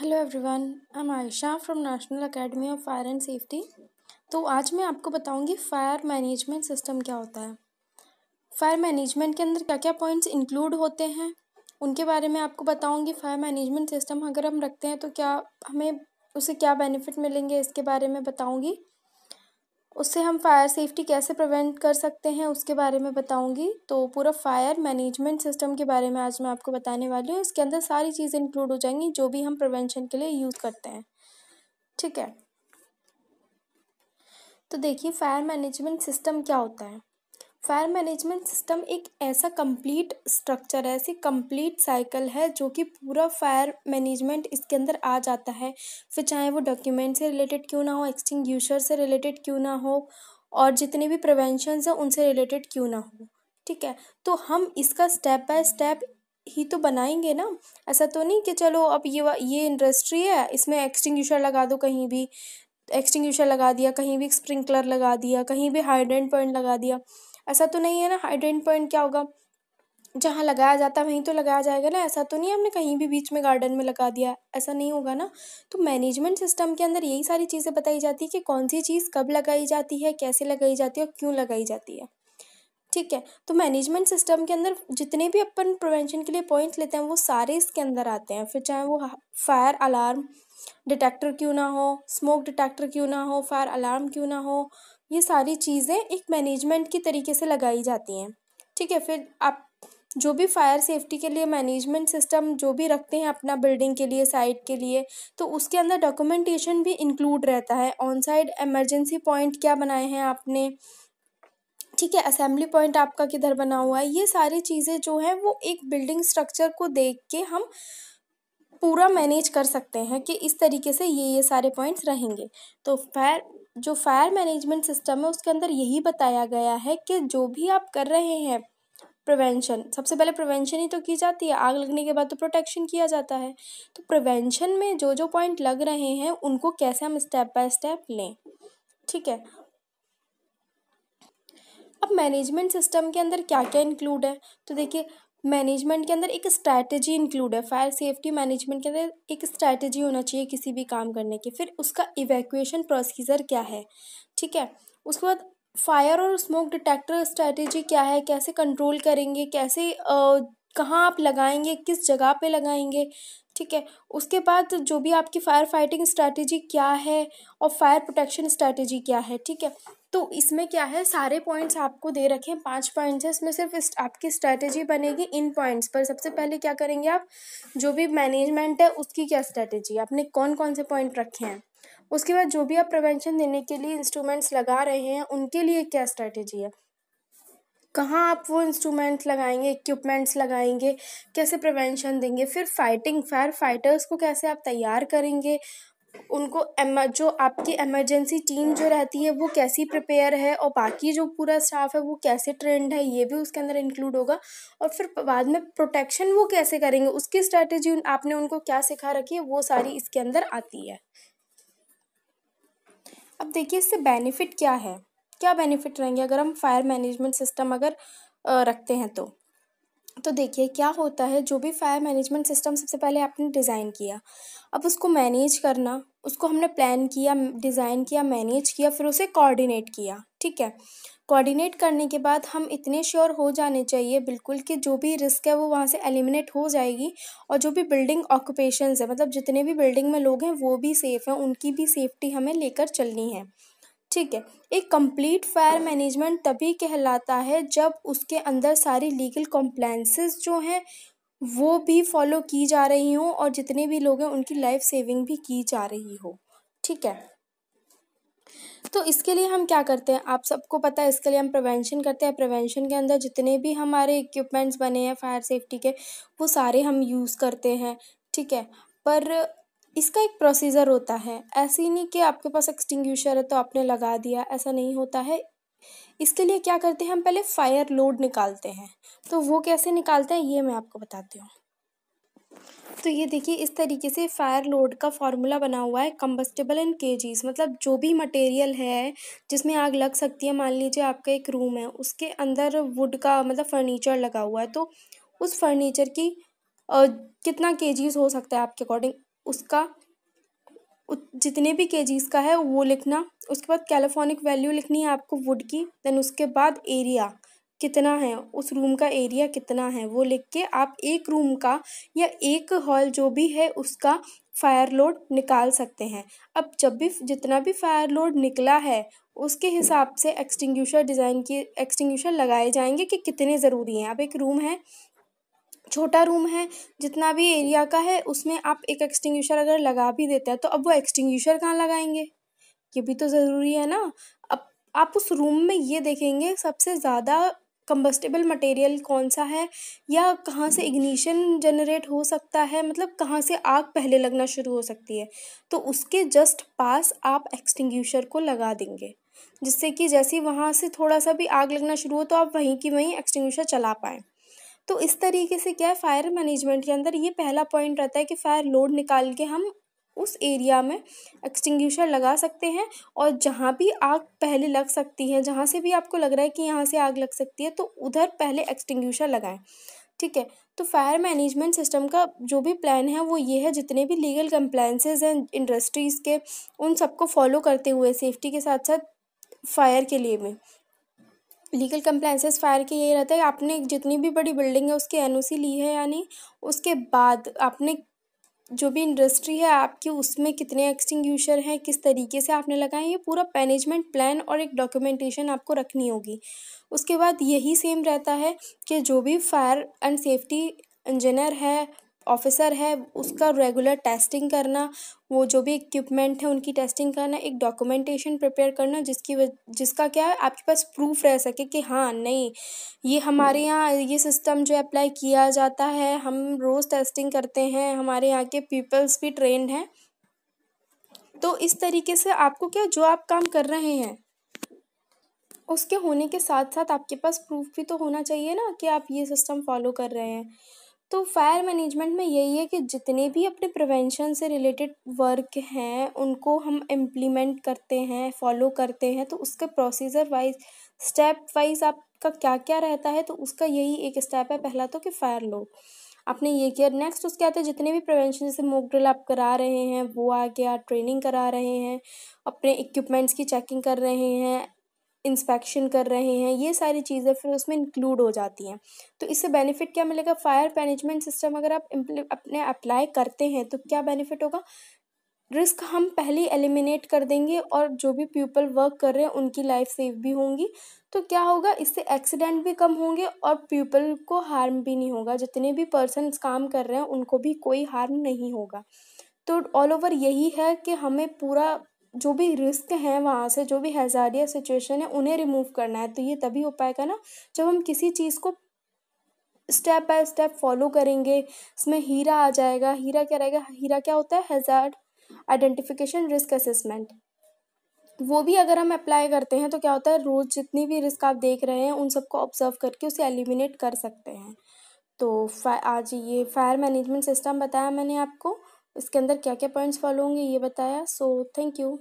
hello everyone I am Ayesha from National Academy of Fire and Safety तो आज मैं आपको बताऊंगी फायर मैनेजमेंट सिस्टम क्या होता है फायर मैनेजमेंट के अंदर क्या क्या पॉइंट्स इंक्लूड होते हैं उनके बारे में आपको बताऊंगी फायर मैनेजमेंट सिस्टम अगर हम रखते हैं तो क्या हमें उसे क्या बेनिफिट मिलेंगे इसके बारे में बताऊँगी उससे हम फायर सेफ्टी कैसे प्रिवेंट कर सकते हैं उसके बारे में बताऊंगी तो पूरा फायर मैनेजमेंट सिस्टम के बारे में आज मैं आपको बताने वाली हूँ इसके अंदर सारी चीज़ें इंक्लूड हो जाएंगी जो भी हम प्रिवेंशन के लिए यूज़ करते हैं ठीक है तो देखिए फायर मैनेजमेंट सिस्टम क्या होता है फायर मैनेजमेंट सिस्टम एक ऐसा कंप्लीट स्ट्रक्चर है ऐसी कंप्लीट साइकिल है जो कि पूरा फायर मैनेजमेंट इसके अंदर आ जाता है फिर चाहे वो डॉक्यूमेंट से रिलेटेड क्यों ना हो एक्सटिंग से रिलेटेड क्यों ना हो और जितने भी प्रिवेंशन हैं उनसे रिलेटेड क्यों ना हो ठीक है तो हम इसका स्टेप बाय स्टेप ही तो बनाएंगे ना ऐसा तो नहीं कि चलो अब ये ये इंडस्ट्री है इसमें एक्सटिंग लगा दो कहीं भी एक्सटिंग लगा दिया कहीं भी स्प्रिंकलर लगा दिया कहीं भी हाइड्रेंट पॉइंट लगा दिया ऐसा तो नहीं है ना हाइड्रेंट पॉइंट क्या होगा जहाँ लगाया जाता है वहीं तो लगाया जाएगा ना ऐसा तो नहीं हमने कहीं भी बीच में गार्डन में लगा दिया ऐसा नहीं होगा ना तो मैनेजमेंट सिस्टम के अंदर यही सारी चीज़ें बताई जाती है कि कौन सी चीज़ कब लगाई जाती है कैसे लगाई जाती है और क्यों लगाई जाती है ठीक है तो मैनेजमेंट सिस्टम के अंदर जितने भी अपन प्रिवेंशन के लिए पॉइंट्स लेते हैं वो सारे इसके अंदर आते हैं फिर चाहे वो फायर अलार्म डिटेक्टर क्यों ना हो स्मोक डिटेक्टर क्यों ना हो फायर अलार्म क्यों ना हो ये सारी चीज़ें एक मैनेजमेंट की तरीके से लगाई जाती हैं ठीक है फिर आप जो भी फायर सेफ्टी के लिए मैनेजमेंट सिस्टम जो भी रखते हैं अपना बिल्डिंग के लिए साइट के लिए तो उसके अंदर डॉक्यूमेंटेशन भी इंक्लूड रहता है ऑन साइड एमरजेंसी पॉइंट क्या बनाए हैं आपने ठीक है असेंबली पॉइंट आपका किधर बना हुआ है ये सारी चीज़ें जो हैं वो एक बिल्डिंग स्ट्रक्चर को देख के हम पूरा मैनेज कर सकते हैं कि इस तरीके से ये ये सारे पॉइंट्स रहेंगे तो फायर जो फायर मैनेजमेंट सिस्टम है उसके अंदर यही बताया गया है कि जो भी आप कर रहे हैं प्रिवेंशन सबसे पहले प्रिवेंशन ही तो की जाती है आग लगने के बाद तो प्रोटेक्शन किया जाता है तो प्रिवेंशन में जो जो पॉइंट लग रहे हैं उनको कैसे हम स्टेप बाय स्टेप लें ठीक है अब मैनेजमेंट सिस्टम के अंदर क्या क्या इंक्लूड है तो देखिए मैनेजमेंट के अंदर एक स्ट्रैटेजी इंक्लूड है फायर सेफ्टी मैनेजमेंट के अंदर एक स्ट्रैटेजी होना चाहिए किसी भी काम करने की फिर उसका इवैक्यूएशन प्रोसीजर क्या है ठीक है उसके बाद फायर और स्मोक डिटेक्टर स्ट्रैटेजी क्या है कैसे कंट्रोल करेंगे कैसे आ, कहाँ आप लगाएंगे किस जगह पे लगाएंगे ठीक है उसके बाद जो भी आपकी फायर फाइटिंग स्ट्रैटेजी क्या है और फायर प्रोटेक्शन स्ट्रैटेजी क्या है ठीक है तो इसमें क्या है सारे पॉइंट्स आपको दे रखे हैं पांच पॉइंट्स है इसमें सिर्फ आपकी स्ट्रैटेजी बनेगी इन पॉइंट्स पर सबसे पहले क्या करेंगे आप जो भी मैनेजमेंट है उसकी क्या स्ट्रैटेजी आपने कौन कौन से पॉइंट रखे हैं उसके बाद जो भी आप प्रिवेंशन देने के लिए इंस्ट्रूमेंट्स लगा रहे हैं उनके लिए क्या स्ट्रैटेजी है कहाँ आप वो इंस्ट्रूमेंट लगाएंगे इक्विपमेंट्स लगाएंगे कैसे प्रिवेंशन देंगे फिर फाइटिंग फायर फाइटर्स को कैसे आप तैयार करेंगे उनको जो आपकी एमरजेंसी टीम जो रहती है वो कैसी प्रिपेयर है और बाकी जो पूरा स्टाफ है वो कैसे ट्रेंड है ये भी उसके अंदर इंक्लूड होगा और फिर बाद में प्रोटेक्शन वो कैसे करेंगे उसकी स्ट्रैटेजी आपने उनको क्या सिखा रखी है वो सारी इसके अंदर आती है अब देखिए इससे बेनिफिट क्या है क्या बेनिफिट रहेंगे अगर हम फायर मैनेजमेंट सिस्टम अगर रखते हैं तो तो देखिए क्या होता है जो भी फायर मैनेजमेंट सिस्टम सबसे पहले आपने डिज़ाइन किया अब उसको मैनेज करना उसको हमने प्लान किया डिज़ाइन किया मैनेज किया फिर उसे कोऑर्डिनेट किया ठीक है कोऑर्डिनेट करने के बाद हम इतने श्योर हो जाने चाहिए बिल्कुल कि जो भी रिस्क है वो वहाँ से एलिमिनेट हो जाएगी और जो भी बिल्डिंग ऑक्यूपेशन है मतलब जितने भी बिल्डिंग में लोग हैं वो भी सेफ़ हैं उनकी भी सेफ्टी हमें लेकर चलनी है ठीक है एक कंप्लीट फायर मैनेजमेंट तभी कहलाता है जब उसके अंदर सारी लीगल कॉम्प्लेंसेज जो हैं वो भी फॉलो की जा रही हो और जितने भी लोग हैं उनकी लाइफ सेविंग भी की जा रही हो ठीक है तो इसके लिए हम क्या करते हैं आप सबको पता है इसके लिए हम प्रिवेंशन करते हैं प्रिवेंशन के अंदर जितने भी हमारे इक्विपमेंट्स बने हैं फायर सेफ्टी के वो सारे हम यूज़ करते हैं ठीक है पर इसका एक प्रोसीजर होता है ऐसी नहीं कि आपके पास एक्सटिंग्विशर है तो आपने लगा दिया ऐसा नहीं होता है इसके लिए क्या करते हैं हम पहले फायर लोड निकालते हैं तो वो कैसे निकालते हैं ये मैं आपको बताती हूँ तो ये देखिए इस तरीके से फायर लोड का फार्मूला बना हुआ है कम्बस्टेबल इन जीज मतलब जो भी मटेरियल है जिसमें आग लग सकती है मान लीजिए आपका एक रूम है उसके अंदर वुड का मतलब फर्नीचर लगा हुआ है तो उस फर्नीचर की आ, कितना के हो सकता है आपके अकॉर्डिंग उसका जितने भी के का है वो लिखना उसके बाद कैलिफोनिक वैल्यू लिखनी है आपको वुड की देन उसके बाद एरिया कितना है उस रूम का एरिया कितना है वो लिख के आप एक रूम का या एक हॉल जो भी है उसका फायर लोड निकाल सकते हैं अब जब भी जितना भी फायर लोड निकला है उसके हिसाब से एक्सटिंग्यूशर डिज़ाइन की एक्सटिंग्यूशर लगाए जाएंगे कि कितने ज़रूरी हैं अब एक रूम है छोटा रूम है जितना भी एरिया का है उसमें आप एक एक्सटिंग्विशर अगर लगा भी देते हैं तो अब वो एक्सटिंग्विशर कहाँ लगाएंगे ये भी तो ज़रूरी है ना अब आप उस रूम में ये देखेंगे सबसे ज़्यादा कम्बस्टेबल मटेरियल कौन सा है या कहाँ से इग्निशन जनरेट हो सकता है मतलब कहाँ से आग पहले लगना शुरू हो सकती है तो उसके जस्ट पास आप एक्सटिंग्विशर को लगा देंगे जिससे कि जैसे वहाँ से थोड़ा सा भी आग लगना शुरू हो तो आप वहीं की वहीं एक्सटिंग्विशर चला पाएँ तो इस तरीके से क्या है फायर मैनेजमेंट के अंदर ये पहला पॉइंट रहता है कि फायर लोड निकाल के हम उस एरिया में एक्सटिंग्विशर लगा सकते हैं और जहाँ भी आग पहले लग सकती है जहाँ से भी आपको लग रहा है कि यहाँ से आग लग सकती है तो उधर पहले एक्सटिंग्विशर लगाएं ठीक है तो फायर मैनेजमेंट सिस्टम का जो भी प्लान है वो ये है जितने भी लीगल कंप्लाइंसेज हैं इंडस्ट्रीज़ के उन सबको फॉलो करते हुए सेफ्टी के साथ साथ फायर के लिए में लीगल कंप्लाइंसेस फायर के यही रहता है आपने जितनी भी बड़ी बिल्डिंग है उसके एन ली है यानी उसके बाद आपने जो भी इंडस्ट्री है आपकी उसमें कितने एक्सटिंग्यूशर हैं किस तरीके से आपने लगाए ये पूरा मैनेजमेंट प्लान और एक डॉक्यूमेंटेशन आपको रखनी होगी उसके बाद यही सेम रहता है कि जो भी फायर एंड सेफ्टी इंजीनियर है ऑफिसर है उसका रेगुलर टेस्टिंग करना वो जो भी इक्विपमेंट है उनकी टेस्टिंग करना एक डॉक्यूमेंटेशन प्रिपेयर करना जिसकी जिसका क्या है आपके पास प्रूफ रह सके कि हाँ नहीं ये हमारे यहाँ ये सिस्टम जो अप्लाई किया जाता है हम रोज़ टेस्टिंग करते हैं हमारे यहाँ के पीपल्स भी ट्रेंड हैं तो इस तरीके से आपको क्या जो आप काम कर रहे हैं उसके होने के साथ साथ आपके पास प्रूफ भी तो होना चाहिए ना कि आप ये सिस्टम फॉलो कर रहे हैं तो फ़ायर मैनेजमेंट में यही है कि जितने भी अपने प्रिवेंशन से रिलेटेड वर्क हैं उनको हम इम्प्लीमेंट करते हैं फॉलो करते हैं तो उसका प्रोसीजर वाइज स्टेप वाइज आपका क्या क्या रहता है तो उसका यही एक स्टेप है पहला तो कि फायर लो आपने ये किया नेक्स्ट उसके आते हैं जितने भी प्रिवेंशन जैसे मोक ड्रिल आप करा रहे हैं वो आ गया ट्रेनिंग करा रहे हैं अपने इक्विपमेंट्स की चेकिंग कर रहे हैं इंस्पेक्शन कर रहे हैं ये सारी चीज़ें फिर उसमें इंक्लूड हो जाती हैं तो इससे बेनिफिट क्या मिलेगा फायर मैनेजमेंट सिस्टम अगर आप अपने अप्लाई करते हैं तो क्या बेनिफिट होगा रिस्क हम पहले एलिमिनेट कर देंगे और जो भी पीपल वर्क कर रहे हैं उनकी लाइफ सेव भी होंगी तो क्या होगा इससे एक्सीडेंट भी कम होंगे और पीपल को हार्म भी नहीं होगा जितने भी पर्सन काम कर रहे हैं उनको भी कोई हार्म नहीं होगा तो ऑल ओवर यही है कि हमें पूरा जो भी रिस्क हैं वहाँ से जो भी हज़ारिया सिचुएशन है उन्हें रिमूव करना है तो ये तभी हो पाएगा ना जब हम किसी चीज़ को स्टेप बाय स्टेप फॉलो करेंगे इसमें हीरा आ जाएगा हीरा क्या रहेगा हीरा क्या होता है हेजार्ड आइडेंटिफिकेशन रिस्क असेसमेंट वो भी अगर हम अप्लाई करते हैं तो क्या होता है रोज़ जितनी भी रिस्क आप देख रहे हैं उन सबको ऑब्जर्व करके उसे एलिमिनेट कर सकते हैं तो आज ये फायर मैनेजमेंट सिस्टम बताया मैंने आपको इसके अंदर क्या क्या पॉइंट्स फॉलो होंगे ये बताया सो थैंक यू